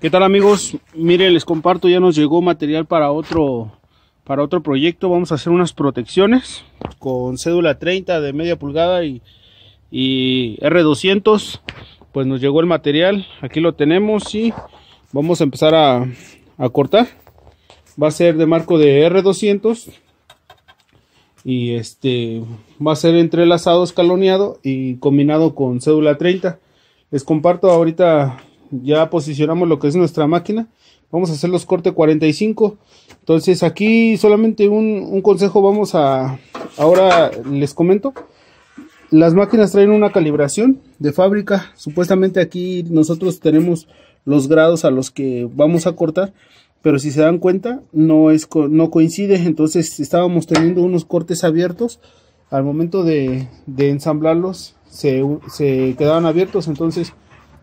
¿Qué tal amigos? Miren, les comparto, ya nos llegó material para otro, para otro proyecto. Vamos a hacer unas protecciones con cédula 30 de media pulgada y, R200. Pues nos llegó el material, aquí lo tenemos y vamos a empezar a, a cortar. Va a ser de marco de R200 y este va a ser entrelazado, escaloneado y combinado con cédula 30. Les comparto ahorita ya posicionamos lo que es nuestra máquina. Vamos a hacer los cortes 45. Entonces aquí solamente un, consejo vamos a... Ahora les comento. Las máquinas traen una calibración de fábrica. Supuestamente aquí nosotros tenemos los grados a los que vamos a cortar. Pero si se dan cuenta, no, es, no coincide. Entonces estábamos teniendo unos cortes abiertos. Al momento de, ensamblarlos, se, se quedaban abiertos. Entonces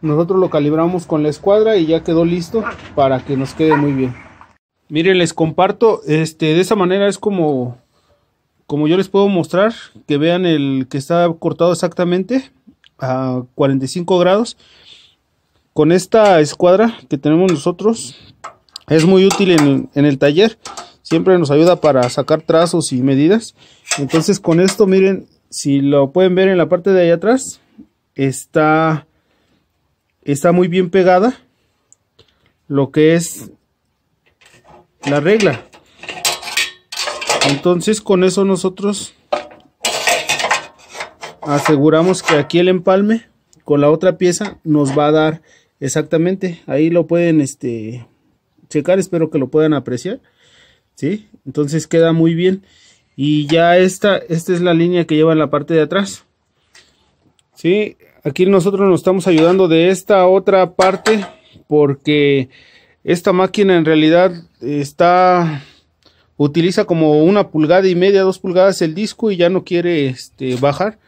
nosotros lo calibramos con la escuadra y ya quedó listo para que nos quede muy bien. Miren, les comparto, este, de esa manera es como, como yo les puedo mostrar, que vean el que está cortado exactamente a 45 grados. Con esta escuadra que tenemos nosotros, es muy útil en, el taller, siempre nos ayuda para sacar trazos y medidas. Entonces con esto, miren, si lo pueden ver en la parte de ahí atrás, está está muy bien pegada lo que es la regla entonces con eso nosotros aseguramos que aquí el empalme con la otra pieza nos va a dar exactamente ahí lo pueden este checar espero que lo puedan apreciar ¿sí? entonces queda muy bien y ya esta esta es la línea que lleva en la parte de atrás ¿sí? Aquí nosotros nos estamos ayudando de esta otra parte porque esta máquina en realidad está utiliza como una pulgada y media, dos pulgadas el disco y ya no quiere este, bajar.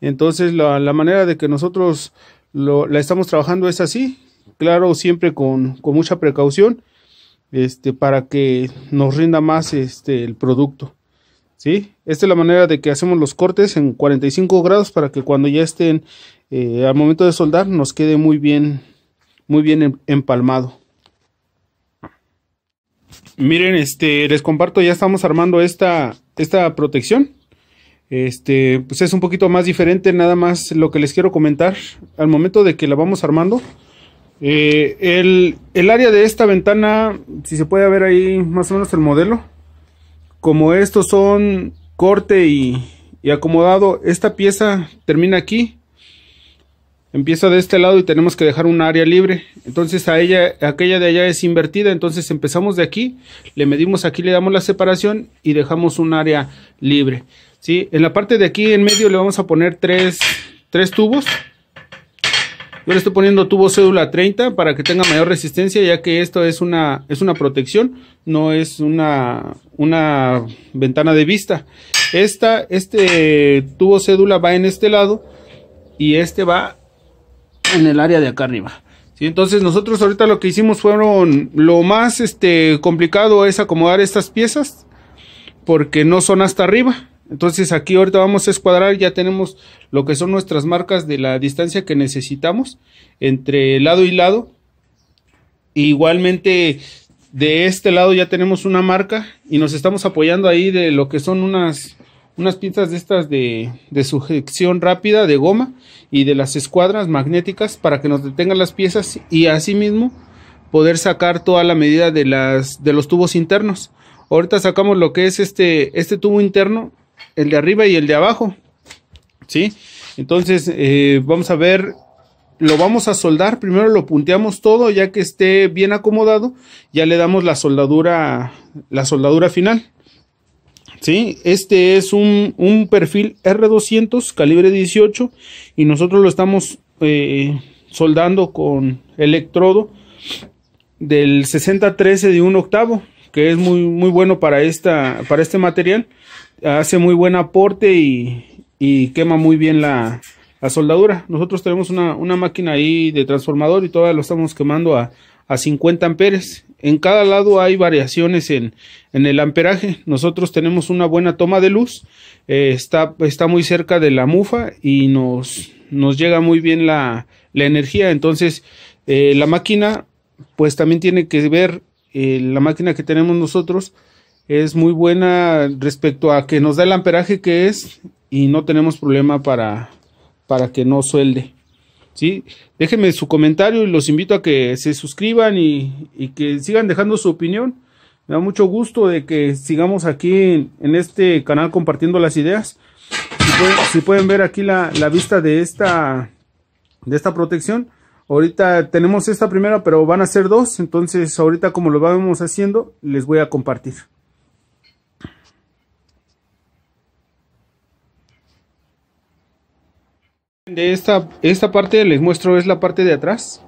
Entonces la, manera de que nosotros la estamos trabajando es así, claro, siempre con, con mucha precaución, este, para que nos rinda más este, el producto. Esta es la manera de que hacemos los cortes en 45 grados para que cuando ya estén eh, al momento de soldar nos quede muy bien, muy bien em, empalmado. Miren, este, les comparto, ya estamos armando esta, esta protección. Este, pues es un poquito más diferente, nada más lo que les quiero comentar. Al momento de que la vamos armando, eh, el, el área de esta ventana, si se puede ver ahí más o menos el modelo, como estos son corte y, acomodado, esta pieza termina aquí empieza de este lado y tenemos que dejar un área libre. Entonces a ella, aquella de allá es invertida. Entonces empezamos de aquí, le medimos aquí, le damos la separación y dejamos un área libre. ¿sí? En la parte de aquí en medio le vamos a poner tres tubos. Yo le estoy poniendo tubo cédula 30 para que tenga mayor resistencia, ya que esto es una, es una protección, no es una, una ventana de vista. Esta, este tubo cédula va en este lado y este va en el área de acá arriba. Sí, entonces nosotros ahorita lo que hicimos fueron lo más este, complicado es acomodar estas piezas porque no son hasta arriba. Entonces aquí ahorita vamos a escuadrar, ya tenemos lo que son nuestras marcas de la distancia que necesitamos entre lado y lado. Igualmente de este lado ya tenemos una marca y nos estamos apoyando ahí de lo que son unas, unas pinzas de estas de, sujeción rápida de goma y de las escuadras magnéticas para que nos detengan las piezas y asimismo poder sacar toda la medida de, las, de los tubos internos. Ahorita sacamos lo que es este, este tubo interno el de arriba y el de abajo. ¿Sí? Entonces, eh, vamos a ver, lo vamos a soldar. Primero lo punteamos todo, ya que esté bien acomodado, ya le damos la soldadura, la soldadura final. ¿Sí? Este es un, perfil R200 calibre 18 y nosotros lo estamos eh, soldando con electrodo del 6013 de un octavo que es muy, muy bueno para, esta, para este material hace muy buen aporte y, y quema muy bien la, soldadura. Nosotros tenemos una, una, máquina ahí de transformador y todavía lo estamos quemando a, a 50 amperes. En cada lado hay variaciones en, en, el amperaje. Nosotros tenemos una buena toma de luz. Eh, está, está, muy cerca de la mufa y nos, nos llega muy bien la, la energía. Entonces, eh, la máquina, pues también tiene que ver eh, la máquina que tenemos nosotros es muy buena respecto a que nos da el amperaje que es y no tenemos problema para, para que no suelde. ¿sí? Déjenme su comentario y los invito a que se suscriban y, que sigan dejando su opinión. Me da mucho gusto de que sigamos aquí en, este canal compartiendo las ideas. Si pueden, ver aquí la, la, vista de esta, de esta protección. Ahorita tenemos esta primera, pero van a ser dos. Entonces, ahorita como lo vamos haciendo, les voy a compartir. De esta, esta parte les muestro, es la parte de atrás.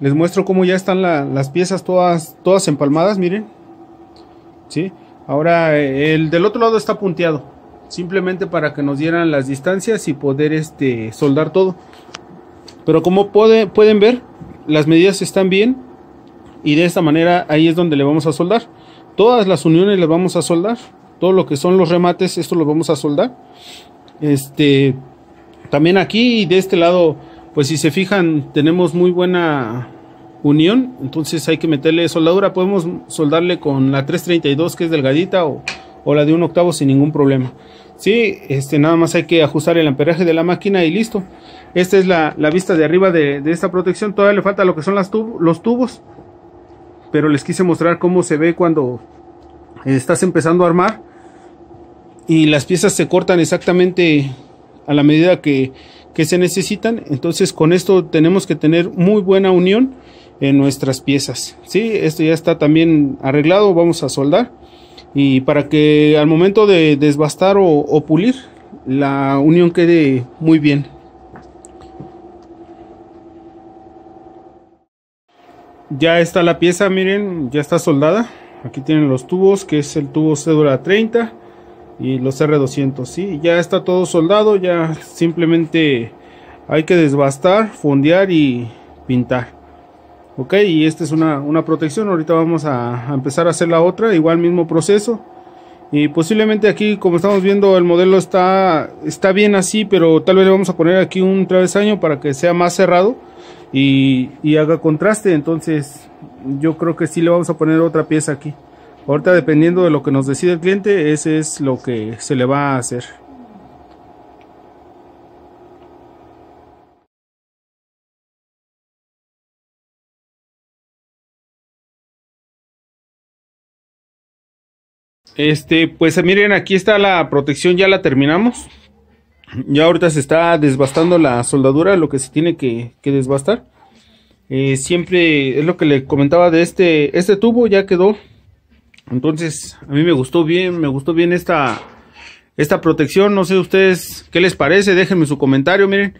Les muestro cómo ya están las piezas todas, todas empalmadas, miren. ¿Sí? Ahora eh, el del otro lado está punteado. Simplemente para que nos dieran las distancias y poder este, soldar todo. Pero como pueden ver, las medidas están bien. Y de esta manera ahí es donde le vamos a soldar. Todas las uniones Le vamos a soldar. Todo lo que son los remates, esto lo vamos a soldar. Este también aquí de este lado, pues si se fijan, tenemos muy buena unión, entonces hay que meterle soldadura, podemos soldarle con la 332 que es delgadita o, la de un octavo sin ningún problema. Sí, este, nada más hay que ajustar el amperaje de la máquina y listo. Esta es la, vista de arriba de, esta protección. Todavía le falta lo que son los tubos. Pero les quise mostrar cómo se ve cuando estás empezando a armar. Y las piezas se cortan exactamente a la medida que, se necesitan. Entonces con esto tenemos que tener muy buena unión en nuestras piezas. ¿sí? Esto ya está también arreglado, vamos a soldar. Y para que al momento de desbastar o, o pulir, la unión quede muy bien. Ya está la pieza, miren, ya está soldada. Aquí tienen los tubos, que es el tubo cédula 30, y los R200. Sí, ya está todo soldado, ya simplemente hay que desbastar, fondear y pintar. Ok, y esta es una, protección, ahorita vamos a, empezar a hacer la otra, igual mismo proceso. Y posiblemente aquí, como estamos viendo, el modelo está, está bien así, pero tal vez le vamos a poner aquí un travesaño para que sea más cerrado y, y haga contraste. Entonces, yo creo que sí le vamos a poner otra pieza aquí. Ahorita dependiendo de lo que nos decida el cliente, ese es lo que se le va a hacer. Este, pues eh, miren, aquí está la protección, ya la terminamos. Ya ahorita se está desbastando la soldadura, lo que se tiene que, desbastar. Eh, siempre es lo que le comentaba de este, este tubo, ya quedó entonces, a mí me gustó bien, me gustó bien esta, esta protección. No sé ustedes qué les parece, déjenme su comentario, miren.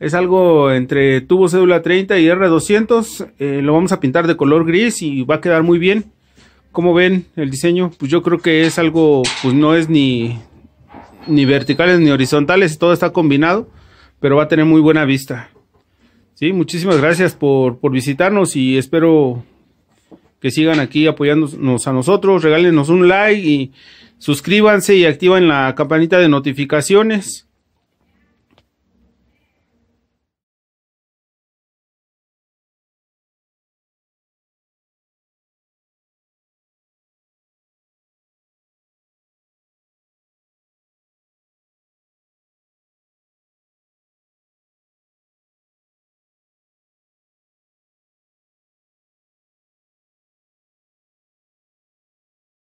Es algo entre tubo cédula 30 y R200. Eh, lo vamos a pintar de color gris y va a quedar muy bien. Como ven el diseño? Pues yo creo que es algo, pues no es ni, ni verticales ni horizontales. Todo está combinado, pero va a tener muy buena vista. Sí, muchísimas gracias por, por visitarnos y espero que sigan aquí apoyándonos a nosotros. Regálenos un like y suscríbanse y activen la campanita de notificaciones.